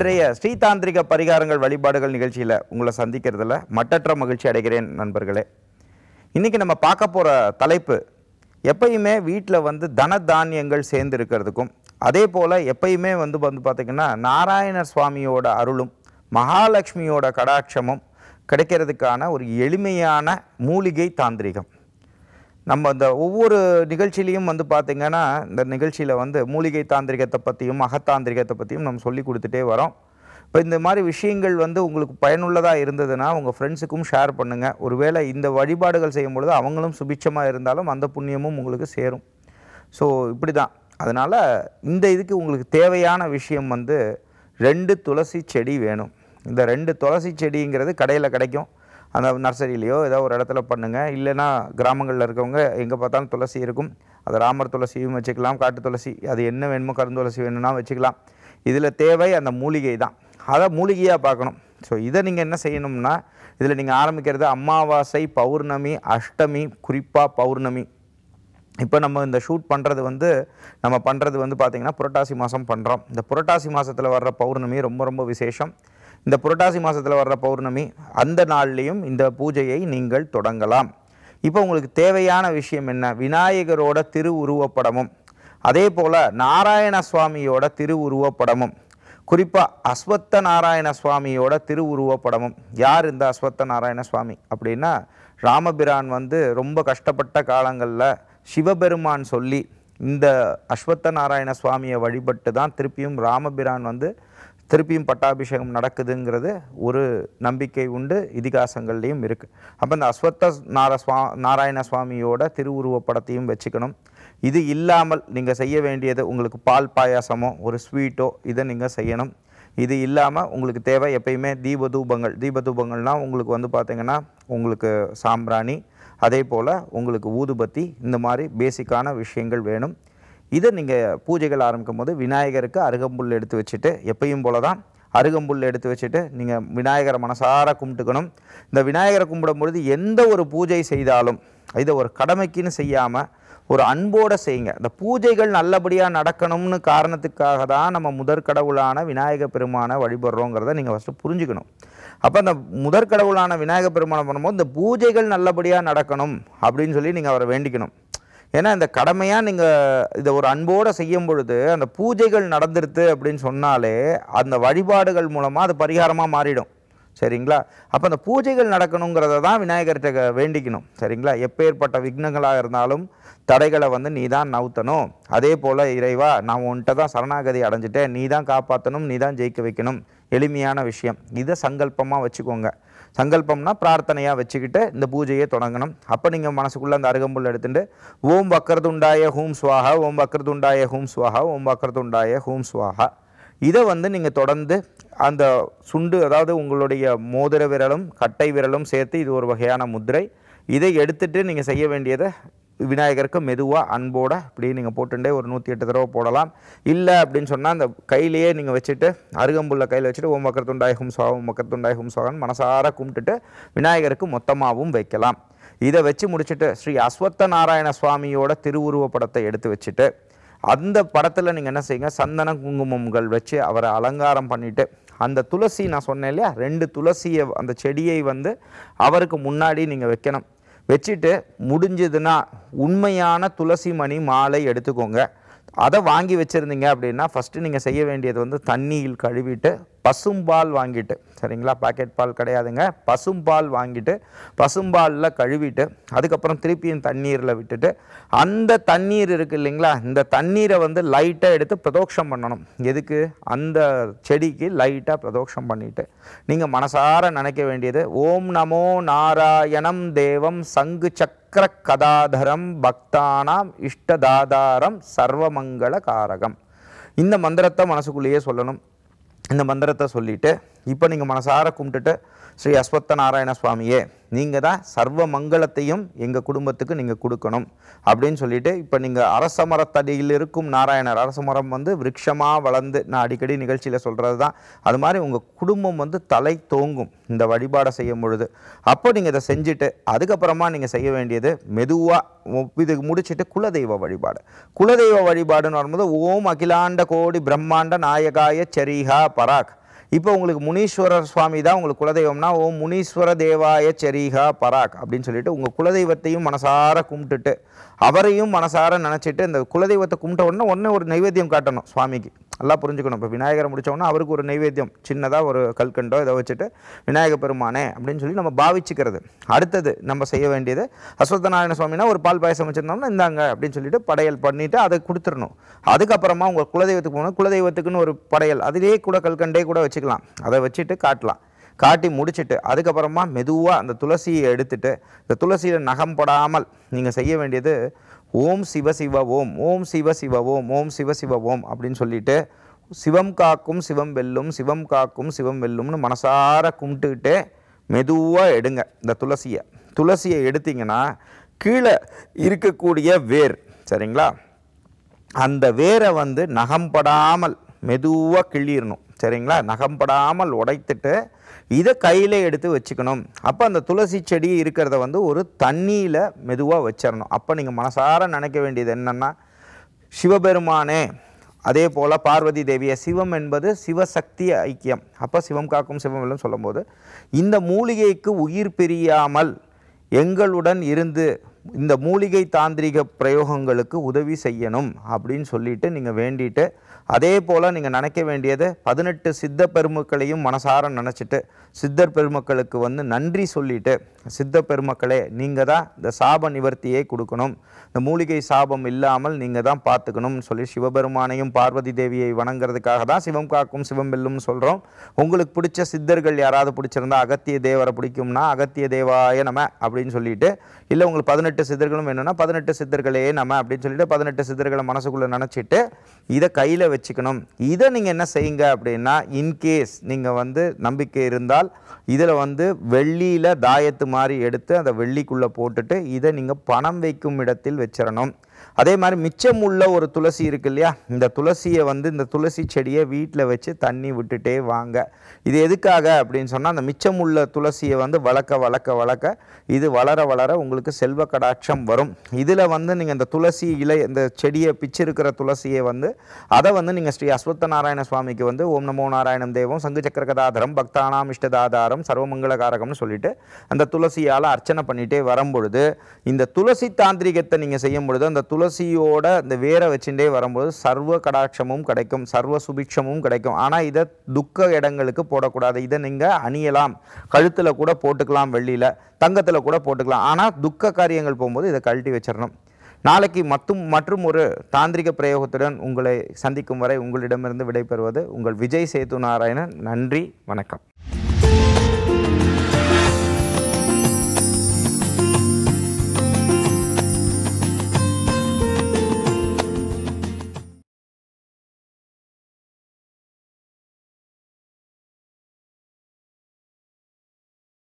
இன்றைய ஸ்ரீதாந்திரிக பரிகாரங்கள் வழிபாடுகள் நிகழ்ச்சியில் உங்களை சந்திக்கிறதுல மட்டற்ற மகிழ்ச்சி அடைகிறேன் நண்பர்களே இன்றைக்கி நம்ம பார்க்க போகிற தலைப்பு எப்பயுமே வீட்டில் வந்து தன தானியங்கள் சேர்ந்து இருக்கிறதுக்கும் அதே போல் எப்பயுமே வந்து வந்து பார்த்திங்கன்னா நாராயண சுவாமியோட அருளும் மகாலட்சுமியோட கடாட்சமும் கிடைக்கிறதுக்கான ஒரு எளிமையான மூலிகை தாந்திரிகம் நம்ம இந்த ஒவ்வொரு நிகழ்ச்சியிலையும் வந்து பார்த்திங்கன்னா இந்த நிகழ்ச்சியில் வந்து மூலிகை தாந்திரிகத்தை பற்றியும் அகத்தாந்திரிகத்தை பற்றியும் நம்ம சொல்லி கொடுத்துட்டே வரோம் இப்போ இந்த மாதிரி விஷயங்கள் வந்து உங்களுக்கு பயனுள்ளதாக இருந்ததுன்னா உங்கள் ஃப்ரெண்ட்ஸுக்கும் ஷேர் பண்ணுங்கள் ஒருவேளை இந்த வழிபாடுகள் செய்யும் பொழுது அவங்களும் சுபிட்சமாக இருந்தாலும் அந்த புண்ணியமும் உங்களுக்கு சேரும் ஸோ இப்படி தான் அதனால் இந்த இதுக்கு உங்களுக்கு தேவையான விஷயம் வந்து ரெண்டு துளசி செடி வேணும் இந்த ரெண்டு துளசி செடிங்கிறது கடையில் கிடைக்கும் அந்த நர்சரியிலையோ ஏதோ ஒரு இடத்துல பண்ணுங்கள் இல்லைனா கிராமங்களில் இருக்கவங்க எங்கே பார்த்தாலும் துளசி இருக்கும் அது ராமர் துளசியும் வச்சுக்கலாம் காட்டு துளசி அது என்ன வேணுமோ கருந்துளசி வேணும்னா வச்சுக்கலாம் இதில் தேவை அந்த மூலிகை தான் அதை மூலிகையாக பார்க்கணும் ஸோ இதை நீங்கள் என்ன செய்யணும்னா இதில் நீங்கள் ஆரம்பிக்கிறது அமாவாசை பௌர்ணமி அஷ்டமி குறிப்பாக பௌர்ணமி இப்போ நம்ம இந்த ஷூட் பண்ணுறது வந்து நம்ம பண்ணுறது வந்து பார்த்திங்கன்னா புரட்டாசி மாதம் பண்ணுறோம் இந்த புரட்டாசி மாதத்தில் வர்ற பௌர்ணமி ரொம்ப ரொம்ப விசேஷம் இந்த புரட்டாசி மாதத்தில் வர்ற பௌர்ணமி அந்த நாள்லேயும் இந்த பூஜையை நீங்கள் தொடங்கலாம் இப்போ உங்களுக்கு தேவையான விஷயம் என்ன விநாயகரோட திருவுருவப்படமும் அதே போல் நாராயண சுவாமியோட திருவுருவப்படமும் குறிப்பாக அஸ்வத்த நாராயண சுவாமியோட திருவுருவப்படமும் யார் இந்த அஸ்வத்த நாராயண சுவாமி அப்படின்னா ராமபிரான் வந்து ரொம்ப கஷ்டப்பட்ட காலங்களில் சிவபெருமான் சொல்லி இந்த அஸ்வத்த நாராயண சுவாமியை வழிபட்டு தான் திருப்பியும் ராமபிரான் வந்து திருப்பியும் பட்டாபிஷேகம் நடக்குதுங்கிறது ஒரு நம்பிக்கை உண்டு இதிகாசங்கள்லேயும் இருக்குது அப்போ இந்த அஸ்வத்த நாரஸ்வா நாராயண சுவாமியோட திருவுருவப்படத்தையும் வச்சுக்கணும் இது இல்லாமல் நீங்கள் செய்ய வேண்டியது உங்களுக்கு பால் பாயாசமோ ஒரு ஸ்வீட்டோ இதை நீங்கள் செய்யணும் இது இல்லாமல் உங்களுக்கு தேவை எப்பயுமே தீபதூபங்கள் தீபதூபங்கள்னால் உங்களுக்கு வந்து பார்த்திங்கன்னா உங்களுக்கு சாம்பிராணி அதே போல் உங்களுக்கு ஊதுபத்தி இந்த மாதிரி பேசிக்கான விஷயங்கள் வேணும் இதை நீங்கள் பூஜைகள் ஆரம்பிக்கும் போது விநாயகருக்கு அருகம்புல் எடுத்து வச்சுட்டு எப்பயும் போல தான் அருகம்புல் எடுத்து வச்சுட்டு நீங்கள் விநாயகரை மனசார கும்பிட்டுக்கணும் இந்த விநாயகரை கும்பிடும் பொழுது எந்த ஒரு பூஜை செய்தாலும் இதை ஒரு கடமைக்குன்னு செய்யாமல் ஒரு அன்போடு செய்யுங்க இந்த பூஜைகள் நல்லபடியாக நடக்கணும்னு காரணத்துக்காக தான் நம்ம முதற் கடவுளான விநாயக பெருமானை வழிபடுறோங்கிறத நீங்கள் ஃபஸ்ட்டு புரிஞ்சுக்கணும் அப்போ அந்த முதற் கடவுளான விநாயக பெருமானை பண்ணும்போது இந்த பூஜைகள் நல்லபடியாக நடக்கணும் அப்படின்னு சொல்லி நீங்கள் அவரை வேண்டிக்கணும் ஏன்னா இந்த கடமையாக நீங்கள் இதை ஒரு அன்போடு செய்யும் பொழுது அந்த பூஜைகள் நடந்துருது அப்படின்னு சொன்னாலே அந்த வழிபாடுகள் மூலமாக அது பரிகாரமாக மாறிடும் சரிங்களா அப்போ அந்த பூஜைகள் நடக்கணுங்கிறத தான் விநாயகர்கிட்ட வேண்டிக்கணும் சரிங்களா எப்பேற்பட்ட விக்னங்களாக இருந்தாலும் தடைகளை வந்து நீ தான் நவுத்தணும் அதே போல் இறைவா நான் உன்கிட்ட தான் சரணாகதி அடைஞ்சிட்டேன் நீ தான் காப்பாற்றணும் நீ தான் ஜெயிக்க வைக்கணும் எளிமையான விஷயம் இதை சங்கல்பமாக வச்சுக்கோங்க சங்கல்பம்னா பிரார்த்தனையாக வச்சுக்கிட்டு இந்த பூஜையை தொடங்கணும் அப்போ நீங்கள் மனசுக்குள்ளே அந்த அருகம்புல் எடுத்துட்டு ஓம் வக்கரதுண்டாய ஹூம் சுவாகா ஓம் வக்கரதுண்டாய ஹூம் சுவாகா ஓம் வக்கரதுண்டாய ஹூம் சுவாகா இதை வந்து நீங்கள் தொடர்ந்து அந்த சுண்டு அதாவது உங்களுடைய மோதிர விரலும் கட்டை விரலும் சேர்த்து இது ஒரு வகையான முத்திரை இதை எடுத்துகிட்டு நீங்கள் செய்ய வேண்டியதை விநாயகருக்கு மெதுவாக அன்போடு இப்படி நீங்கள் போட்டுட்டே ஒரு நூற்றி எட்டு தடவை போடலாம் இல்லை அப்படின்னு சொன்னால் அந்த கையிலேயே நீங்கள் வச்சுட்டு அருகம்புள்ள கையில் வச்சுட்டு ஓம் வக்கரத்துண்டாயகும் சுவாகம் ஓம் வக்கரத்துண்டாயகும் சுவாகன் மனசார கும்பிட்டுட்டு விநாயகருக்கு மொத்தமாகவும் வைக்கலாம் இதை வச்சு முடிச்சுட்டு ஸ்ரீ அஸ்வத்த நாராயண சுவாமியோட திருவுருவ படத்தை எடுத்து வச்சுட்டு அந்த படத்தில் நீங்கள் என்ன செய்யுங்க சந்தன குங்குமங்கள் வச்சு அவரை அலங்காரம் பண்ணிவிட்டு அந்த துளசி நான் சொன்னேன் இல்லையா ரெண்டு துளசியை அந்த செடியை வந்து அவருக்கு முன்னாடி நீங்கள் வைக்கணும் வச்சுட்டு முடிஞ்சதுன்னா உண்மையான துளசி மணி மாலை எடுத்துக்கோங்க அதை வாங்கி வச்சுருந்தீங்க அப்படின்னா ஃபஸ்ட்டு நீங்கள் செய்ய வேண்டியது வந்து தண்ணியில் கழுவிட்டு பசும்பால் வாங்கிட்டு சரிங்களா பாக்கெட் பால் கிடையாதுங்க பசும்பால் வாங்கிட்டு பசும்பாலில் கழுவிட்டு அதுக்கப்புறம் திருப்பியும் தண்ணீரில் விட்டுட்டு அந்த தண்ணீர் இருக்குது இல்லைங்களா இந்த தண்ணீரை வந்து லைட்டாக எடுத்து பிரதோஷம் பண்ணணும் எதுக்கு அந்த செடிக்கு லைட்டாக பிரதோஷம் பண்ணிவிட்டு நீங்கள் மனசார நினைக்க வேண்டியது ஓம் நமோ நாராயணம் தேவம் சங்கு சக்கர கதாதரம் பக்தானாம் இஷ்டதாதாரம் சர்வமங்கள காரகம் இந்த மந்திரத்தை மனசுக்குள்ளேயே சொல்லணும் இந்த மந்திரத்தை சொல்லிவிட்டு இப்போ நீங்கள் மனசார கும்பிட்டுட்டு ஸ்ரீ அஸ்வத்த நாராயண சுவாமியே நீங்கள் தான் சர்வ மங்களத்தையும் எங்கள் குடும்பத்துக்கு நீங்கள் கொடுக்கணும் அப்படின்னு சொல்லிட்டு இப்போ நீங்கள் அரச மரத்தடியில் இருக்கும் நாராயணர் அரச மரம் வந்து விருட்சமாக வளர்ந்து நான் அடிக்கடி நிகழ்ச்சியில் சொல்கிறது தான் அது மாதிரி உங்கள் குடும்பம் வந்து தலை தோங்கும் இந்த வழிபாடை செய்யும் பொழுது அப்போ நீங்கள் இதை செஞ்சுட்டு அதுக்கப்புறமா நீங்கள் செய்ய வேண்டியது மெதுவாக இது முடிச்சுட்டு குலதெய்வ வழிபாடு குலதெய்வ வழிபாடுன்னு வரும்போது ஓம் அகிலாண்ட கோடி பிரம்மாண்ட நாயகாய செரிஹா பராக் இப்போ உங்களுக்கு முனீஸ்வரர் சுவாமி தான் உங்களுக்கு குலதெய்வம்னா ஓம் முனீஸ்வர தேவாய செரிகா பராக் அப்படின்னு சொல்லிட்டு உங்கள் குலதெய்வத்தையும் மனசார கும்பிட்டுட்டு அவரையும் மனசார நினச்சிட்டு இந்த குலதெய்வத்தை கும்பிட்ட உடனே உடனே ஒரு நைவேத்தியம் காட்டணும் சுவாமிக்கு நல்லா புரிஞ்சுக்கணும் இப்போ விநாயகரை முடித்தோன்னா அவருக்கு ஒரு நைவேத்தியம் சின்னதாக ஒரு கல்கண்டோ இதை வச்சுட்டு விநாயகர் பெருமானே அப்படின்னு சொல்லி நம்ம பாவிச்சுக்கிறது அடுத்தது நம்ம செய்ய வேண்டியது அஸ்வத்தநாராயண சுவாமினா ஒரு பால் பாயசம் வச்சுருந்தோம்னா இந்தாங்க அப்படின்னு சொல்லிட்டு படையல் பண்ணிவிட்டு அதை கொடுத்துடணும் அதுக்கப்புறமா உங்கள் குலதெய்வத்துக்கு போகணும் குலதெய்வத்துக்குன்னு ஒரு படையல் அதிலே கூட கல்கண்டே கூட வச்சுக்கலாம் அதை வச்சுட்டு காட்டலாம் காட்டி முடிச்சுட்டு அதுக்கப்புறமா மெதுவாக அந்த துளசியை எடுத்துகிட்டு இந்த துளசியில் நகம் படாமல் நீங்கள் செய்ய வேண்டியது ஓம் சிவ சிவ ஓம் ஓம் சிவ சிவ ஓம் ஓம் சிவ சிவ ஓம் அப்படின்னு சொல்லிட்டு சிவம் காக்கும் சிவம் வெல்லும் சிவம் காக்கும் சிவம் வெல்லும்னு மனசார கும்பிட்டுக்கிட்டு மெதுவாக எடுங்க இந்த துளசியை துளசியை எடுத்திங்கன்னா கீழே இருக்கக்கூடிய வேர் சரிங்களா அந்த வேரை வந்து நகம்படாமல் மெதுவாக கிள்ளிடணும் சரிங்களா நகம்படாமல் உடைத்துட்டு இதை கையில் எடுத்து வச்சுக்கணும் அப்போ அந்த துளசி செடி இருக்கிறத வந்து ஒரு தண்ணியில் மெதுவாக வச்சிடணும் அப்போ நீங்கள் மனசார நினைக்க வேண்டியது என்னென்னா சிவபெருமானே அதே போல் பார்வதி தேவியை சிவம் என்பது சிவசக்தி ஐக்கியம் அப்போ சிவம் காக்கும் சிவம் இல்லைன்னு சொல்லும்போது இந்த மூலிகைக்கு உயிர் பிரியாமல் எங்களுடன் இருந்து இந்த மூலிகை தாந்திரிக பிரயோகங்களுக்கு உதவி செய்யணும் அப்படின்னு சொல்லிட்டு நீங்கள் வேண்டிட்டு அதே போல் நீங்கள் நினைக்க வேண்டியது பதினெட்டு சித்த பெருமக்களையும் மனசார நினச்சிட்டு சித்தர் பெருமக்களுக்கு வந்து நன்றி சொல்லிட்டு சித்த பெருமக்களே நீங்கள் தான் இந்த சாப நிவர்த்தியை கொடுக்கணும் இந்த மூலிகை சாபம் இல்லாமல் நீங்கள் தான் பார்த்துக்கணும்னு சொல்லி சிவபெருமானையும் பார்வதி தேவியை வணங்குறதுக்காக தான் சிவம் காக்கும் சிவம் வெல்லும்னு சொல்கிறோம் உங்களுக்கு பிடிச்ச சித்தர்கள் யாராவது பிடிச்சிருந்தா அகத்திய தேவரை பிடிக்கும்னா அகத்திய தேவாய நம்ம அப்படின்னு சொல்லிட்டு இல்லை உங்களுக்கு பதினெட்டு சித்தர்களும் வேணும்னா பதினெட்டு சித்தர்களே நம்ம அப்படின்னு சொல்லிட்டு பதினெட்டு சித்தர்களை மனசுக்குள்ளே நினச்சிட்டு இதை கையில் வச்சுக்கணும் இதை நீங்கள் என்ன செய்யுங்க அப்படின்னா இன்கேஸ் நீங்கள் வந்து நம்பிக்கை இருந்தால் இதில் வந்து வெள்ளியில் தாயத்து மாதிரி எடுத்து அந்த வெள்ளிக்குள்ளே போட்டுட்டு இதை நீங்கள் பணம் வைக்கும் இடத்தில் வச்சிடணும் அதே மாதிரி மிச்சம் உள்ள ஒரு துளசி இருக்கு இல்லையா இந்த துளசியை வந்து இந்த துளசி செடியை வீட்டில் வச்சு தண்ணி விட்டுட்டே வாங்க இது எதுக்காக அப்படின்னு சொன்னால் அந்த மிச்சம் உள்ள துளசியை வந்து வளர்க்க வளர்க்க வளர்க்க இது வளர வளர உங்களுக்கு செல்வ கடாட்சம் வரும் இதில் வந்து நீங்கள் இந்த துளசி இலை இந்த செடியை பிச்சிருக்கிற துளசியை வந்து அதை வந்து நீங்கள் ஸ்ரீ அஸ்வத்த நாராயண சுவாமிக்கு வந்து ஓம் நமோ நாராயணம் தேவம் சங்கு சக்கர கதாதாரம் பக்தானாம் இஷ்டதாதாரம் சர்வமங்கலகாரகம்னு சொல்லிட்டு அந்த துளசியால் அர்ச்சனை பண்ணிகிட்டே வரும்பொழுது இந்த துளசி தாந்திரிகத்தை நீங்கள் செய்யும் பொழுது அந்த துளசியோட இந்த வேரை வச்சுட்டே வரும்போது சர்வ கடாட்சமும் கிடைக்கும் சர்வ சுபிக்ஷமும் கிடைக்கும் ஆனால் இதை துக்க இடங்களுக்கு போடக்கூடாது இதை நீங்கள் அணியலாம் கழுத்தில் கூட போட்டுக்கலாம் வெள்ளியில் தங்கத்தில் கூட போட்டுக்கலாம் ஆனால் துக்க காரியங்கள் போகும்போது இதை கழட்டி வச்சிடணும் நாளைக்கு மற்றும் மற்றும் ஒரு தாந்திரிக பிரயோகத்துடன் உங்களை சந்திக்கும் வரை உங்களிடமிருந்து விடைபெறுவது உங்கள் விஜய் சேது நாராயணன் நன்றி வணக்கம்